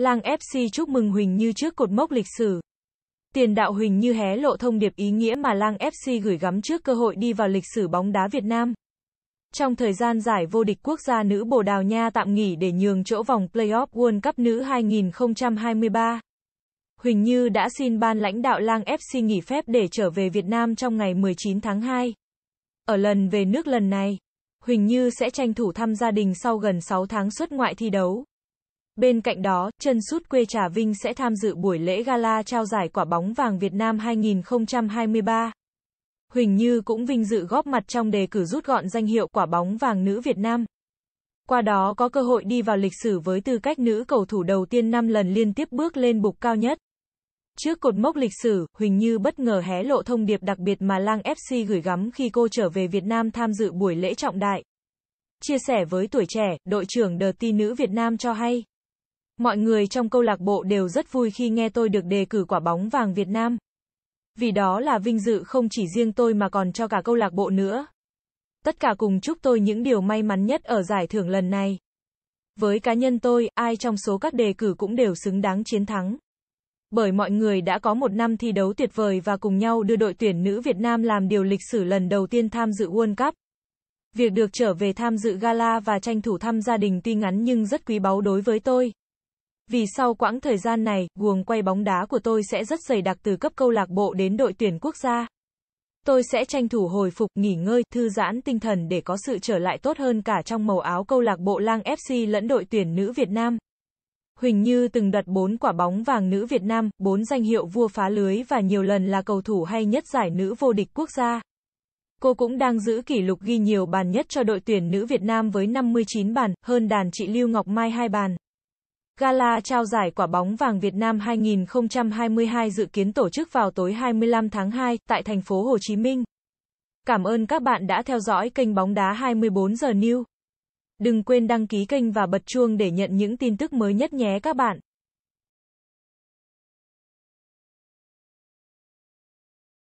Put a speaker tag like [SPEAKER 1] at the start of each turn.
[SPEAKER 1] Lang FC chúc mừng Huỳnh Như trước cột mốc lịch sử. Tiền đạo Huỳnh Như hé lộ thông điệp ý nghĩa mà Lang FC gửi gắm trước cơ hội đi vào lịch sử bóng đá Việt Nam. Trong thời gian giải vô địch quốc gia nữ Bồ Đào Nha tạm nghỉ để nhường chỗ vòng playoff World Cup nữ 2023, Huỳnh Như đã xin ban lãnh đạo Lang FC nghỉ phép để trở về Việt Nam trong ngày 19 tháng 2. Ở lần về nước lần này, Huỳnh Như sẽ tranh thủ thăm gia đình sau gần 6 tháng xuất ngoại thi đấu. Bên cạnh đó, chân sút quê Trà Vinh sẽ tham dự buổi lễ gala trao giải quả bóng vàng Việt Nam 2023. Huỳnh Như cũng vinh dự góp mặt trong đề cử rút gọn danh hiệu quả bóng vàng nữ Việt Nam. Qua đó có cơ hội đi vào lịch sử với tư cách nữ cầu thủ đầu tiên 5 lần liên tiếp bước lên bục cao nhất. Trước cột mốc lịch sử, Huỳnh Như bất ngờ hé lộ thông điệp đặc biệt mà Lang FC gửi gắm khi cô trở về Việt Nam tham dự buổi lễ trọng đại. Chia sẻ với tuổi trẻ, đội trưởng The T nữ Việt Nam cho hay, Mọi người trong câu lạc bộ đều rất vui khi nghe tôi được đề cử quả bóng vàng Việt Nam. Vì đó là vinh dự không chỉ riêng tôi mà còn cho cả câu lạc bộ nữa. Tất cả cùng chúc tôi những điều may mắn nhất ở giải thưởng lần này. Với cá nhân tôi, ai trong số các đề cử cũng đều xứng đáng chiến thắng. Bởi mọi người đã có một năm thi đấu tuyệt vời và cùng nhau đưa đội tuyển nữ Việt Nam làm điều lịch sử lần đầu tiên tham dự World Cup. Việc được trở về tham dự gala và tranh thủ thăm gia đình tuy ngắn nhưng rất quý báu đối với tôi. Vì sau quãng thời gian này, guồng quay bóng đá của tôi sẽ rất dày đặc từ cấp câu lạc bộ đến đội tuyển quốc gia. Tôi sẽ tranh thủ hồi phục, nghỉ ngơi, thư giãn tinh thần để có sự trở lại tốt hơn cả trong màu áo câu lạc bộ Lang FC lẫn đội tuyển nữ Việt Nam. Huỳnh Như từng đoạt 4 quả bóng vàng nữ Việt Nam, 4 danh hiệu vua phá lưới và nhiều lần là cầu thủ hay nhất giải nữ vô địch quốc gia. Cô cũng đang giữ kỷ lục ghi nhiều bàn nhất cho đội tuyển nữ Việt Nam với 59 bàn, hơn đàn chị Lưu Ngọc Mai 2 bàn. Gala trao giải quả bóng vàng Việt Nam 2022 dự kiến tổ chức vào tối 25 tháng 2 tại thành phố Hồ Chí Minh. Cảm ơn các bạn đã theo dõi kênh bóng đá 24 giờ New. Đừng quên đăng ký kênh và bật chuông để nhận những tin tức mới nhất nhé các bạn.